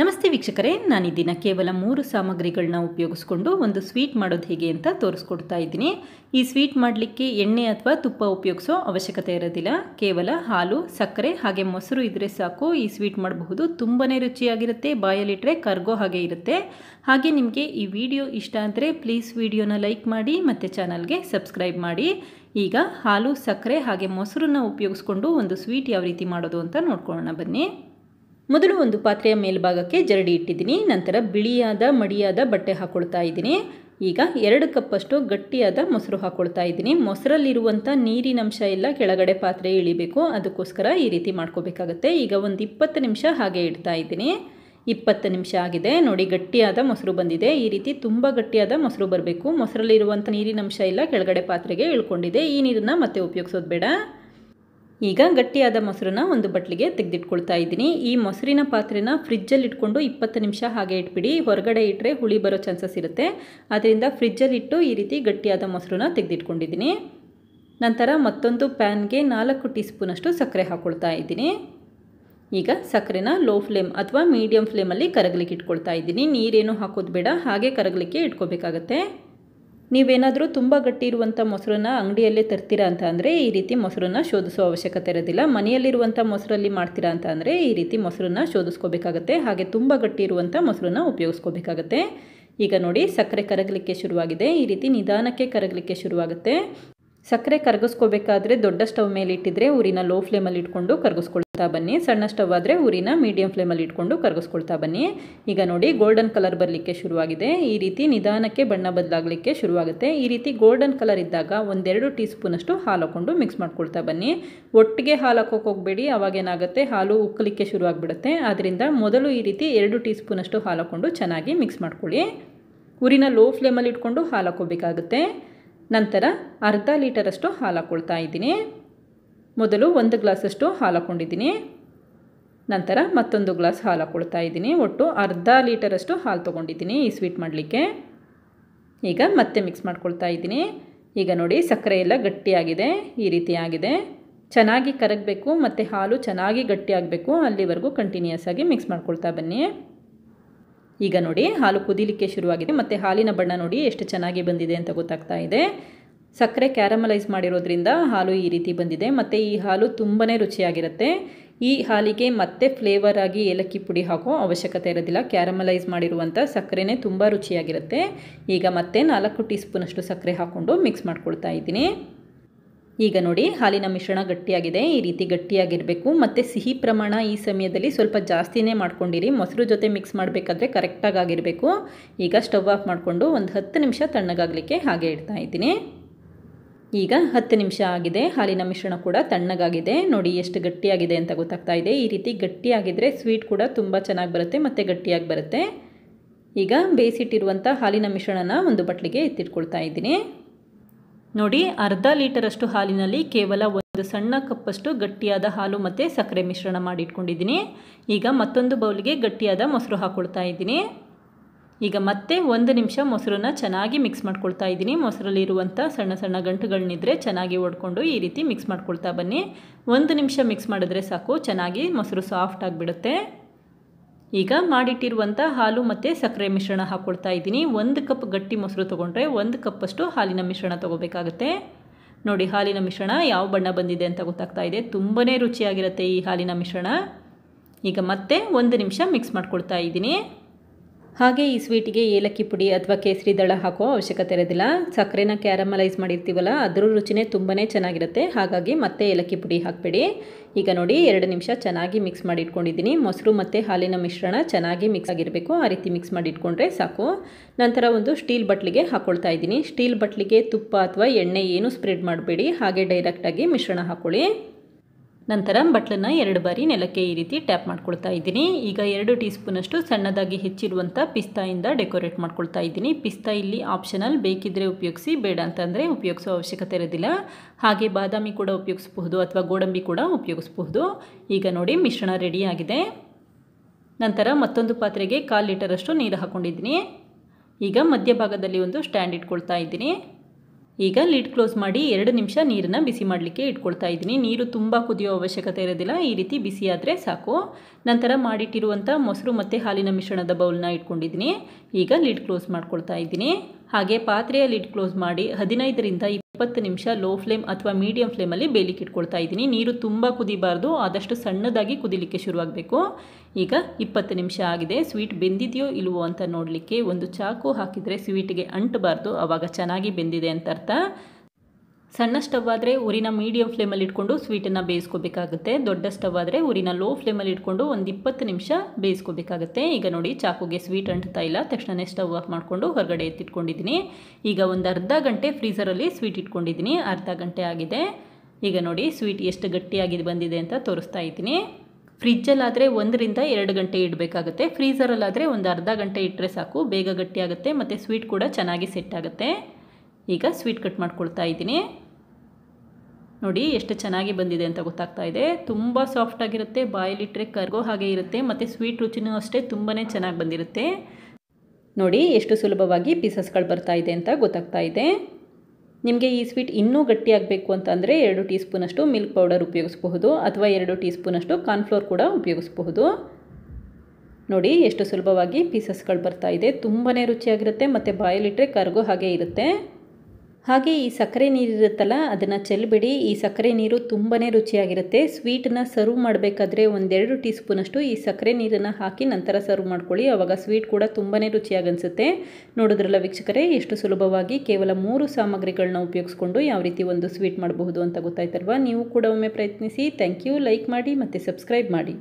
ನಮಸ್ತೆ ವೀಕ್ಷಕರೇ ನಾನು ಇದನ್ನು ಕೇವಲ ಮೂರು ಸಾಮಗ್ರಿಗಳನ್ನ ಉಪಯೋಗಿಸ್ಕೊಂಡು ಒಂದು ಸ್ವೀಟ್ ಮಾಡೋದು ಹೇಗೆ ಅಂತ ತೋರಿಸ್ಕೊಡ್ತಾ ಇದ್ದೀನಿ ಈ ಸ್ವೀಟ್ ಮಾಡಲಿಕ್ಕೆ ಎಣ್ಣೆ ಅಥವಾ ತುಪ್ಪ ಉಪಯೋಗಿಸೋ ಅವಶ್ಯಕತೆ ಇರೋದಿಲ್ಲ ಕೇವಲ ಹಾಲು ಸಕ್ಕರೆ ಹಾಗೆ ಮೊಸರು ಇದ್ದರೆ ಸಾಕು ಈ ಸ್ವೀಟ್ ಮಾಡಬಹುದು ತುಂಬಾ ರುಚಿಯಾಗಿರುತ್ತೆ ಬಾಯಲ್ಲಿಟ್ಟರೆ ಕರ್ಗೋ ಹಾಗೆ ಇರುತ್ತೆ ಹಾಗೆ ನಿಮಗೆ ಈ ವಿಡಿಯೋ ಇಷ್ಟ ಅಂದರೆ ಪ್ಲೀಸ್ ವಿಡಿಯೋನ ಲೈಕ್ ಮಾಡಿ ಮತ್ತು ಚಾನಲ್ಗೆ ಸಬ್ಸ್ಕ್ರೈಬ್ ಮಾಡಿ ಈಗ ಹಾಲು ಸಕ್ಕರೆ ಹಾಗೆ ಮೊಸರನ್ನ ಉಪಯೋಗಿಸ್ಕೊಂಡು ಒಂದು ಸ್ವೀಟ್ ಯಾವ ರೀತಿ ಮಾಡೋದು ಅಂತ ನೋಡ್ಕೊಳ್ಳೋಣ ಬನ್ನಿ ಮೊದಲು ಒಂದು ಪಾತ್ರೆಯ ಮೇಲ್ಭಾಗಕ್ಕೆ ಜರಡಿ ಇಟ್ಟಿದ್ದೀನಿ ನಂತರ ಬಿಳಿಯಾದ ಮಡಿಯಾದ ಬಟ್ಟೆ ಹಾಕ್ಕೊಳ್ತಾ ಇದ್ದೀನಿ ಈಗ ಎರಡು ಕಪ್ಪಷ್ಟು ಗಟ್ಟಿಯಾದ ಮೊಸರು ಹಾಕ್ಕೊಳ್ತಾ ಇದ್ದೀನಿ ಮೊಸರಲ್ಲಿರುವಂಥ ನೀರಿನಂಶ ಎಲ್ಲ ಕೆಳಗಡೆ ಪಾತ್ರೆ ಇಳಿಬೇಕು ಅದಕ್ಕೋಸ್ಕರ ಈ ರೀತಿ ಮಾಡ್ಕೋಬೇಕಾಗತ್ತೆ ಈಗ ಒಂದು ಇಪ್ಪತ್ತು ನಿಮಿಷ ಹಾಗೆ ಇಡ್ತಾ ಇದ್ದೀನಿ ಇಪ್ಪತ್ತು ನಿಮಿಷ ಆಗಿದೆ ನೋಡಿ ಗಟ್ಟಿಯಾದ ಮೊಸರು ಬಂದಿದೆ ಈ ರೀತಿ ತುಂಬ ಗಟ್ಟಿಯಾದ ಮೊಸರು ಬರಬೇಕು ಮೊಸರಲ್ಲಿರುವಂಥ ನೀರಿನಂಶ ಎಲ್ಲ ಕೆಳಗಡೆ ಪಾತ್ರೆಗೆ ಇಳ್ಕೊಂಡಿದೆ ಈ ನೀರನ್ನು ಮತ್ತೆ ಉಪಯೋಗಿಸೋದು ಬೇಡ ಈಗ ಗಟ್ಟಿಯಾದ ಮೊಸರನ್ನ ಒಂದು ಬಟ್ಲಿಗೆ ತೆಗೆದಿಟ್ಕೊಳ್ತಾ ಇದ್ದೀನಿ ಈ ಮೊಸರಿನ ಪಾತ್ರೆನ ಫ್ರಿಜ್ಜಲ್ಲಿ ಇಟ್ಕೊಂಡು ಇಪ್ಪತ್ತು ನಿಮಿಷ ಹಾಗೆ ಇಟ್ಬಿಡಿ ಹೊರಗಡೆ ಇಟ್ಟರೆ ಹುಳಿ ಬರೋ ಚಾನ್ಸಸ್ ಇರುತ್ತೆ ಅದರಿಂದ ಫ್ರಿಜ್ಜಲ್ಲಿ ಇಟ್ಟು ಈ ರೀತಿ ಗಟ್ಟಿಯಾದ ಮೊಸರನ್ನ ತೆಗೆದಿಟ್ಕೊಂಡಿದ್ದೀನಿ ನಂತರ ಮತ್ತೊಂದು ಪ್ಯಾನ್ಗೆ ನಾಲ್ಕು ಟೀ ಸ್ಪೂನಷ್ಟು ಸಕ್ಕರೆ ಹಾಕ್ಕೊಳ್ತಾ ಇದ್ದೀನಿ ಈಗ ಸಕ್ಕರೆನ ಲೋ ಫ್ಲೇಮ್ ಅಥವಾ ಮೀಡಿಯಮ್ ಫ್ಲೇಮಲ್ಲಿ ಕರಗಲಿಕ್ಕೆ ಇಟ್ಕೊಳ್ತಾ ಇದ್ದೀನಿ ನೀರೇನು ಹಾಕೋದು ಬೇಡ ಹಾಗೆ ಕರಗಲಿಕ್ಕೆ ಇಟ್ಕೋಬೇಕಾಗತ್ತೆ ನೀವೇನಾದರೂ ತುಂಬ ಗಟ್ಟಿ ಇರುವಂಥ ಮೊಸರನ್ನ ಅಂಗಡಿಯಲ್ಲೇ ತರ್ತೀರಾ ಅಂತ ಅಂದರೆ ಈ ರೀತಿ ಮೊಸರನ್ನ ಶೋಧಿಸೋ ಅವಶ್ಯಕತೆ ಇರೋದಿಲ್ಲ ಮನೆಯಲ್ಲಿರುವಂಥ ಮೊಸರಲ್ಲಿ ಮಾಡ್ತೀರಾ ಅಂತ ಅಂದರೆ ಈ ರೀತಿ ಮೊಸರನ್ನ ಶೋಧಿಸ್ಕೋಬೇಕಾಗತ್ತೆ ಹಾಗೆ ತುಂಬ ಗಟ್ಟಿ ಇರುವಂಥ ಮೊಸರನ್ನ ಉಪಯೋಗಿಸ್ಕೋಬೇಕಾಗತ್ತೆ ಈಗ ನೋಡಿ ಸಕ್ಕರೆ ಕರಗಲಿಕ್ಕೆ ಶುರುವಾಗಿದೆ ಈ ರೀತಿ ನಿಧಾನಕ್ಕೆ ಕರಗಲಿಕ್ಕೆ ಶುರುವಾಗುತ್ತೆ ಸಕ್ಕರೆ ಕರಗಿಸ್ಕೋಬೇಕಾದ್ರೆ ದೊಡ್ಡ ಸ್ಟವ್ ಮೇಲೆ ಇಟ್ಟಿದ್ರೆ ಊರಿನ ಲೋ ಫ್ಲೇಮಲ್ಲಿ ಇಟ್ಕೊಂಡು ಕರಗಿಸ್ಕೊಳ್ತಾ ಬನ್ನಿ ಸಣ್ಣ ಸ್ಟವ್ ಆದರೆ ಊರಿನ ಮೀಡಿಯಂ ಫ್ಲೇಮಲ್ಲಿ ಇಟ್ಕೊಂಡು ಕರಗಿಸ್ಕೊಳ್ತಾ ಬನ್ನಿ ಈಗ ನೋಡಿ ಗೋಲ್ಡನ್ ಕಲರ್ ಬರಲಿಕ್ಕೆ ಶುರುವಾಗಿದೆ ಈ ರೀತಿ ನಿಧಾನಕ್ಕೆ ಬಣ್ಣ ಬದಲಾಗಲಿಕ್ಕೆ ಶುರುವಾಗುತ್ತೆ ಈ ರೀತಿ ಗೋಲ್ಡನ್ ಕಲರ್ ಇದ್ದಾಗ ಒಂದೆರಡು ಟೀ ಸ್ಪೂನಷ್ಟು ಹಾಲು ಹಾಕ್ಕೊಂಡು ಮಿಕ್ಸ್ ಮಾಡ್ಕೊಳ್ತಾ ಬನ್ನಿ ಒಟ್ಟಿಗೆ ಹಾಲು ಹಾಕೋಕೆ ಹೋಗಬೇಡಿ ಅವಾಗೇನಾಗುತ್ತೆ ಹಾಲು ಉಕ್ಕಲಿಕ್ಕೆ ಶುರುವಾಗಿಬಿಡುತ್ತೆ ಆದ್ದರಿಂದ ಮೊದಲು ಈ ರೀತಿ ಎರಡು ಟೀ ಸ್ಪೂನಷ್ಟು ಹಾಲು ಹಾಕ್ಕೊಂಡು ಚೆನ್ನಾಗಿ ಮಿಕ್ಸ್ ಮಾಡ್ಕೊಳ್ಳಿ ಊರಿನ ಲೋ ಫ್ಲೇಮಲ್ಲಿ ಇಟ್ಕೊಂಡು ಹಾಲು ಹಾಕೋಬೇಕಾಗುತ್ತೆ ನಂತರ ಅರ್ಧ ಲೀಟರಷ್ಟು ಹಾಲು ಹಾಕ್ಕೊಳ್ತಾ ಇದ್ದೀನಿ ಮೊದಲು ಒಂದು ಗ್ಲಾಸಷ್ಟು ಹಾಲು ಹಾಕ್ಕೊಂಡಿದ್ದೀನಿ ನಂತರ ಮತ್ತೊಂದು ಗ್ಲಾಸ್ ಹಾಲು ಹಾಕ್ಕೊಳ್ತಾ ಇದ್ದೀನಿ ಒಟ್ಟು ಅರ್ಧ ಲೀಟರಷ್ಟು ಹಾಲು ತೊಗೊಂಡಿದ್ದೀನಿ ಈ ಸ್ವೀಟ್ ಮಾಡಲಿಕ್ಕೆ ಈಗ ಮತ್ತೆ ಮಿಕ್ಸ್ ಮಾಡ್ಕೊಳ್ತಾ ಇದ್ದೀನಿ ಈಗ ನೋಡಿ ಸಕ್ಕರೆ ಎಲ್ಲ ಗಟ್ಟಿಯಾಗಿದೆ ಈ ರೀತಿಯಾಗಿದೆ ಚೆನ್ನಾಗಿ ಕರಗಬೇಕು ಮತ್ತು ಹಾಲು ಚೆನ್ನಾಗಿ ಗಟ್ಟಿಯಾಗಬೇಕು ಅಲ್ಲಿವರೆಗೂ ಕಂಟಿನ್ಯೂಸ್ ಆಗಿ ಮಿಕ್ಸ್ ಮಾಡ್ಕೊಳ್ತಾ ಬನ್ನಿ ಈಗ ನೋಡಿ ಹಾಲು ಕುದಿಲಿಕ್ಕೆ ಶುರುವಾಗಿದೆ ಮತ್ತು ಹಾಲಿನ ಬಣ್ಣ ನೋಡಿ ಎಷ್ಟು ಚೆನ್ನಾಗಿ ಬಂದಿದೆ ಅಂತ ಗೊತ್ತಾಗ್ತಾ ಇದೆ ಸಕ್ಕರೆ ಕ್ಯಾರಮಲೈಸ್ ಮಾಡಿರೋದ್ರಿಂದ ಹಾಲು ಈ ರೀತಿ ಬಂದಿದೆ ಮತ್ತು ಈ ಹಾಲು ತುಂಬಾ ರುಚಿಯಾಗಿರುತ್ತೆ ಈ ಹಾಲಿಗೆ ಮತ್ತೆ ಫ್ಲೇವರ್ ಆಗಿ ಏಲಕ್ಕಿ ಪುಡಿ ಹಾಕೋ ಅವಶ್ಯಕತೆ ಇರೋದಿಲ್ಲ ಕ್ಯಾರಮಲೈಸ್ ಮಾಡಿರುವಂಥ ಸಕ್ಕರೆನೇ ತುಂಬ ರುಚಿಯಾಗಿರುತ್ತೆ ಈಗ ಮತ್ತೆ ನಾಲ್ಕು ಟೀ ಸ್ಪೂನಷ್ಟು ಸಕ್ಕರೆ ಹಾಕ್ಕೊಂಡು ಮಿಕ್ಸ್ ಮಾಡ್ಕೊಳ್ತಾ ಇದ್ದೀನಿ ಈಗ ನೋಡಿ ಹಾಲಿನ ಮಿಶ್ರಣ ಗಟ್ಟಿಯಾಗಿದೆ ಈ ರೀತಿ ಗಟ್ಟಿಯಾಗಿರಬೇಕು ಮತ್ತು ಸಿಹಿ ಪ್ರಮಾಣ ಈ ಸಮಯದಲ್ಲಿ ಸ್ವಲ್ಪ ಜಾಸ್ತಿನೇ ಮಾಡ್ಕೊಂಡಿರಿ ಮೊಸರು ಜೊತೆ ಮಿಕ್ಸ್ ಮಾಡಬೇಕಾದ್ರೆ ಕರೆಕ್ಟಾಗಿ ಆಗಿರಬೇಕು ಈಗ ಸ್ಟವ್ ಆಫ್ ಮಾಡಿಕೊಂಡು ಒಂದು ಹತ್ತು ನಿಮಿಷ ತಣ್ಣಗಾಗಲಿಕ್ಕೆ ಹಾಗೆ ಇಡ್ತಾ ಇದ್ದೀನಿ ಈಗ ಹತ್ತು ನಿಮಿಷ ಆಗಿದೆ ಹಾಲಿನ ಮಿಶ್ರಣ ಕೂಡ ತಣ್ಣಗಾಗಿದೆ ನೋಡಿ ಎಷ್ಟು ಗಟ್ಟಿಯಾಗಿದೆ ಅಂತ ಗೊತ್ತಾಗ್ತಾ ಇದೆ ಈ ರೀತಿ ಗಟ್ಟಿಯಾಗಿದ್ದರೆ ಸ್ವೀಟ್ ಕೂಡ ತುಂಬ ಚೆನ್ನಾಗಿ ಬರುತ್ತೆ ಮತ್ತು ಗಟ್ಟಿಯಾಗಿ ಬರುತ್ತೆ ಈಗ ಬೇಯಿಸಿಟ್ಟಿರುವಂಥ ಹಾಲಿನ ಮಿಶ್ರಣನ ಒಂದು ಬಟ್ಲಿಗೆ ಎತ್ತಿಟ್ಕೊಳ್ತಾ ಇದ್ದೀನಿ ನೋಡಿ ಅರ್ಧ ಲೀಟರಷ್ಟು ಹಾಲಿನಲ್ಲಿ ಕೇವಲ ಒಂದು ಸಣ್ಣ ಕಪ್ಪಷ್ಟು ಗಟ್ಟಿಯಾದ ಹಾಲು ಮತ್ತು ಸಕ್ಕರೆ ಮಿಶ್ರಣ ಮಾಡಿಟ್ಕೊಂಡಿದ್ದೀನಿ ಈಗ ಮತ್ತೊಂದು ಬೌಲ್ಗೆ ಗಟ್ಟಿಯಾದ ಮೊಸರು ಹಾಕ್ಕೊಳ್ತಾ ಇದ್ದೀನಿ ಈಗ ಮತ್ತೆ ಒಂದು ನಿಮಿಷ ಮೊಸರನ್ನ ಚೆನ್ನಾಗಿ ಮಿಕ್ಸ್ ಮಾಡ್ಕೊಳ್ತಾ ಇದ್ದೀನಿ ಮೊಸರಲ್ಲಿರುವಂಥ ಸಣ್ಣ ಸಣ್ಣ ಗಂಟುಗಳನ್ನಿದ್ರೆ ಚೆನ್ನಾಗಿ ಒಡ್ಕೊಂಡು ಈ ರೀತಿ ಮಿಕ್ಸ್ ಮಾಡ್ಕೊಳ್ತಾ ಬನ್ನಿ ಒಂದು ನಿಮಿಷ ಮಿಕ್ಸ್ ಮಾಡಿದ್ರೆ ಸಾಕು ಚೆನ್ನಾಗಿ ಮೊಸರು ಸಾಫ್ಟ್ ಆಗಿಬಿಡುತ್ತೆ ಈಗ ಮಾಡಿಟ್ಟಿರುವಂಥ ಹಾಲು ಮತ್ತು ಸಕ್ಕರೆ ಮಿಶ್ರಣ ಹಾಕ್ಕೊಳ್ತಾ ಇದ್ದೀನಿ ಒಂದು ಕಪ್ ಗಟ್ಟಿ ಮೊಸರು ತೊಗೊಂಡ್ರೆ ಒಂದು ಕಪ್ಪಷ್ಟು ಹಾಲಿನ ಮಿಶ್ರಣ ತೊಗೋಬೇಕಾಗತ್ತೆ ನೋಡಿ ಹಾಲಿನ ಮಿಶ್ರಣ ಯಾವ ಬಣ್ಣ ಬಂದಿದೆ ಅಂತ ಗೊತ್ತಾಗ್ತಾ ಇದೆ ತುಂಬಾ ರುಚಿಯಾಗಿರುತ್ತೆ ಈ ಹಾಲಿನ ಮಿಶ್ರಣ ಈಗ ಮತ್ತೆ ಒಂದು ನಿಮಿಷ ಮಿಕ್ಸ್ ಮಾಡ್ಕೊಳ್ತಾ ಇದ್ದೀನಿ ಹಾಗೆ ಈ ಸ್ವೀಟಿಗೆ ಏಲಕ್ಕಿ ಪುಡಿ ಅಥವಾ ಕೇಸರಿ ದಳ ಹಾಕೋ ಅವಶ್ಯಕತೆ ಇರೋದಿಲ್ಲ ಸಕ್ಕರೆನ ಕ್ಯಾರಮಲೈಸ್ ಮಾಡಿರ್ತೀವಲ್ಲ ಅದರ ರುಚಿನೇ ತುಂಬಾ ಚೆನ್ನಾಗಿರುತ್ತೆ ಹಾಗಾಗಿ ಮತ್ತೆ ಏಲಕ್ಕಿ ಪುಡಿ ಹಾಕಬೇಡಿ ಈಗ ನೋಡಿ ಎರಡು ನಿಮಿಷ ಚೆನ್ನಾಗಿ ಮಿಕ್ಸ್ ಮಾಡಿ ಇಟ್ಕೊಂಡಿದ್ದೀನಿ ಮೊಸರು ಮತ್ತು ಹಾಲಿನ ಮಿಶ್ರಣ ಚೆನ್ನಾಗಿ ಮಿಕ್ಸ್ ಆಗಿರಬೇಕು ಆ ರೀತಿ ಮಿಕ್ಸ್ ಮಾಡಿ ಇಟ್ಕೊಂಡ್ರೆ ಸಾಕು ನಂತರ ಒಂದು ಸ್ಟೀಲ್ ಬಟ್ಲಿಗೆ ಹಾಕ್ಕೊಳ್ತಾ ಇದ್ದೀನಿ ಸ್ಟೀಲ್ ಬಟ್ಲಿಗೆ ತುಪ್ಪ ಅಥವಾ ಎಣ್ಣೆ ಏನು ಸ್ಪ್ರೆಡ್ ಮಾಡಬೇಡಿ ಹಾಗೆ ಡೈರೆಕ್ಟಾಗಿ ಮಿಶ್ರಣ ಹಾಕ್ಕೊಳ್ಳಿ ನಂತರ ಬಟ್ಲನ್ನು ಎರಡು ಬಾರಿ ನೆಲಕ್ಕೆ ಈ ರೀತಿ ಟ್ಯಾಪ್ ಮಾಡ್ಕೊಳ್ತಾ ಇದ್ದೀನಿ ಈಗ ಎರಡು ಟೀ ಸ್ಪೂನಷ್ಟು ಸಣ್ಣದಾಗಿ ಹೆಚ್ಚಿರುವಂಥ ಪಿಸ್ತಾಯಿಂದ ಡೆಕೋರೇಟ್ ಮಾಡ್ಕೊಳ್ತಾ ಇದ್ದೀನಿ ಪಿಸ್ತಾ ಇಲ್ಲಿ ಆಪ್ಷನಲ್ ಬೇಕಿದ್ದರೆ ಉಪಯೋಗಿಸಿ ಬೇಡ ಅಂತಂದರೆ ಉಪಯೋಗಿಸೋ ಅವಶ್ಯಕತೆ ಇರೋದಿಲ್ಲ ಹಾಗೆ ಬಾದಾಮಿ ಕೂಡ ಉಪಯೋಗಿಸಬಹುದು ಅಥವಾ ಗೋಡಂಬಿ ಕೂಡ ಉಪಯೋಗಿಸಬಹುದು ಈಗ ನೋಡಿ ಮಿಶ್ರಣ ರೆಡಿಯಾಗಿದೆ ನಂತರ ಮತ್ತೊಂದು ಪಾತ್ರೆಗೆ ಕಾಲು ಲೀಟರಷ್ಟು ನೀರು ಹಾಕ್ಕೊಂಡಿದ್ದೀನಿ ಈಗ ಮಧ್ಯಭಾಗದಲ್ಲಿ ಒಂದು ಸ್ಟ್ಯಾಂಡ್ ಇಟ್ಕೊಳ್ತಾ ಇದ್ದೀನಿ ಈಗ ಲಿಡ್ ಕ್ಲೋಸ್ ಮಾಡಿ ಎರಡು ನಿಮಿಷ ನೀರನ್ನು ಬಿಸಿ ಮಾಡಲಿಕ್ಕೆ ಇಟ್ಕೊಳ್ತಾ ಇದ್ದೀನಿ ನೀರು ತುಂಬ ಕುದಿಯೋ ಅವಶ್ಯಕತೆ ಇರೋದಿಲ್ಲ ಈ ರೀತಿ ಬಿಸಿಯಾದರೆ ಸಾಕು ನಂತರ ಮಾಡಿಟ್ಟಿರುವಂಥ ಮೊಸರು ಮತ್ತು ಹಾಲಿನ ಮಿಶ್ರಣದ ಬೌಲ್ನ ಇಟ್ಕೊಂಡಿದ್ದೀನಿ ಈಗ ಲಿಡ್ ಕ್ಲೋಸ್ ಮಾಡ್ಕೊಳ್ತಾ ಇದ್ದೀನಿ ಹಾಗೆ ಪಾತ್ರೆಯ ಲಿಡ್ ಕ್ಲೋಸ್ ಮಾಡಿ ಹದಿನೈದರಿಂದ ಇಪ್ಪತ್ತು ನಿಮಿಷ ಲೋ ಫ್ಲೇಮ್ ಅಥವಾ ಮೀಡಿಯಂ ಫ್ಲೇಮಲ್ಲಿ ಬೇಲಿಕ್ಕೆ ಇಟ್ಕೊಳ್ತಾ ಇದ್ದೀನಿ ನೀರು ತುಂಬ ಕುದಿಬಾರ್ದು ಆದಷ್ಟು ಸಣ್ಣದಾಗಿ ಕುದಿಲಿಕ್ಕೆ ಶುರುವಾಗಬೇಕು ಈಗ ಇಪ್ಪತ್ತು ನಿಮಿಷ ಆಗಿದೆ ಸ್ವೀಟ್ ಬೆಂದಿದೆಯೋ ಇಲ್ವೋ ಅಂತ ನೋಡಲಿಕ್ಕೆ ಒಂದು ಚಾಕು ಹಾಕಿದರೆ ಸ್ವೀಟ್ಗೆ ಅಂಟಬಾರ್ದು ಆವಾಗ ಚೆನ್ನಾಗಿ ಬೆಂದಿದೆ ಅಂತ ಅರ್ಥ ಸಣ್ಣ ಸ್ಟವ್ ಆದರೆ ಊರಿನ ಮೀಡಿಯಂ ಫ್ಲೇಮಲ್ಲಿ ಇಟ್ಕೊಂಡು ಸ್ವೀಟನ್ನು ಬೇಯಿಸ್ಕೋಬೇಕಾಗುತ್ತೆ ದೊಡ್ಡ ಸ್ಟವ್ ಆದರೆ ಊರಿನ ಲೋ ಫ್ಲೇಮಲ್ಲಿ ಇಟ್ಕೊಂಡು ಒಂದು ಇಪ್ಪತ್ತು ನಿಮಿಷ ಬೇಯಿಸ್ಕೋಬೇಕಾಗುತ್ತೆ ಈಗ ನೋಡಿ ಚಾಕುಗೆ ಸ್ವೀಟ್ ಅಂಟ್ತಾ ಇಲ್ಲ ತಕ್ಷಣವೇ ಸ್ಟವ್ ಆಫ್ ಮಾಡಿಕೊಂಡು ಹೊರಗಡೆ ಎತ್ತಿಟ್ಕೊಂಡಿದ್ದೀನಿ ಈಗ ಒಂದು ಅರ್ಧ ಗಂಟೆ ಫ್ರೀಸರಲ್ಲಿ ಸ್ವೀಟ್ ಇಟ್ಕೊಂಡಿದ್ದೀನಿ ಅರ್ಧ ಗಂಟೆ ಆಗಿದೆ ಈಗ ನೋಡಿ ಸ್ವೀಟ್ ಎಷ್ಟು ಗಟ್ಟಿಯಾಗಿ ಬಂದಿದೆ ಅಂತ ತೋರಿಸ್ತಾ ಇದ್ದೀನಿ ಫ್ರಿಜ್ಜಲ್ಲಾದರೆ ಒಂದರಿಂದ ಎರಡು ಗಂಟೆ ಇಡಬೇಕಾಗುತ್ತೆ ಫ್ರೀಸರಲ್ಲಾದರೆ ಒಂದು ಅರ್ಧ ಗಂಟೆ ಇಟ್ಟರೆ ಸಾಕು ಬೇಗ ಗಟ್ಟಿಯಾಗುತ್ತೆ ಮತ್ತು ಸ್ವೀಟ್ ಕೂಡ ಚೆನ್ನಾಗಿ ಸೆಟ್ ಆಗುತ್ತೆ ಈಗ ಸ್ವೀಟ್ ಕಟ್ ಮಾಡ್ಕೊಳ್ತಾ ಇದ್ದೀನಿ ನೋಡಿ ಎಷ್ಟು ಚೆನ್ನಾಗಿ ಬಂದಿದೆ ಅಂತ ಗೊತ್ತಾಗ್ತಾ ಇದೆ ತುಂಬ ಸಾಫ್ಟಾಗಿರುತ್ತೆ ಇಟ್ಟರೆ ಕರ್ಗೋ ಹಾಗೆ ಇರುತ್ತೆ ಮತ್ತು ಸ್ವೀಟ್ ರುಚಿನೂ ಅಷ್ಟೇ ತುಂಬಾ ಚೆನ್ನಾಗಿ ಬಂದಿರುತ್ತೆ ನೋಡಿ ಎಷ್ಟು ಸುಲಭವಾಗಿ ಪೀಸಸ್ಗಳು ಬರ್ತಾ ಇದೆ ಅಂತ ಗೊತ್ತಾಗ್ತಾ ಇದೆ ನಿಮಗೆ ಈ ಸ್ವೀಟ್ ಇನ್ನೂ ಗಟ್ಟಿಯಾಗಬೇಕು ಅಂತಂದರೆ ಎರಡು ಟೀ ಸ್ಪೂನಷ್ಟು ಮಿಲ್ಕ್ ಪೌಡರ್ ಉಪಯೋಗಿಸಬಹುದು ಅಥವಾ ಎರಡು ಟೀ ಸ್ಪೂನಷ್ಟು ಕಾರ್ನ್ಫ್ಲೋರ್ ಕೂಡ ಉಪಯೋಗಿಸಬಹುದು ನೋಡಿ ಎಷ್ಟು ಸುಲಭವಾಗಿ ಪೀಸಸ್ಗಳು ಬರ್ತಾ ಇದೆ ತುಂಬಾ ರುಚಿಯಾಗಿರುತ್ತೆ ಮತ್ತು ಬಾಯಲ್ಲಿಟ್ಟರೆ ಕರಗೋ ಹಾಗೆ ಇರುತ್ತೆ ಹಾಗೆ ಈ ಸಕ್ಕರೆ ನೀರಿರುತ್ತಲ್ಲ ಅದನ್ನು ಚೆಲ್ಬಿಡಿ ಈ ಸಕ್ಕರೆ ನೀರು ತುಂಬಾ ರುಚಿಯಾಗಿರುತ್ತೆ ಸ್ವೀಟನ್ನ ಸರ್ವ್ ಮಾಡಬೇಕಾದ್ರೆ ಒಂದೆರಡು ಟೀ ಸ್ಪೂನಷ್ಟು ಈ ಸಕ್ಕರೆ ನೀರನ್ನು ಹಾಕಿ ನಂತರ ಸರ್ವ್ ಮಾಡ್ಕೊಳ್ಳಿ ಅವಾಗ ಸ್ವೀಟ್ ಕೂಡ ತುಂಬಾ ರುಚಿಯಾಗಿ ಅನಿಸುತ್ತೆ ನೋಡಿದ್ರಲ್ಲ ವೀಕ್ಷಕರೇ ಎಷ್ಟು ಸುಲಭವಾಗಿ ಕೇವಲ ಮೂರು ಸಾಮಗ್ರಿಗಳನ್ನ ಉಪಯೋಗಿಸ್ಕೊಂಡು ಯಾವ ರೀತಿ ಒಂದು ಸ್ವೀಟ್ ಮಾಡಬಹುದು ಅಂತ ಗೊತ್ತಾಯ್ತಲ್ವಾ ನೀವು ಕೂಡ ಒಮ್ಮೆ ಪ್ರಯತ್ನಿಸಿ ಥ್ಯಾಂಕ್ ಯು ಲೈಕ್ ಮಾಡಿ ಮತ್ತು ಸಬ್ಸ್ಕ್ರೈಬ್ ಮಾಡಿ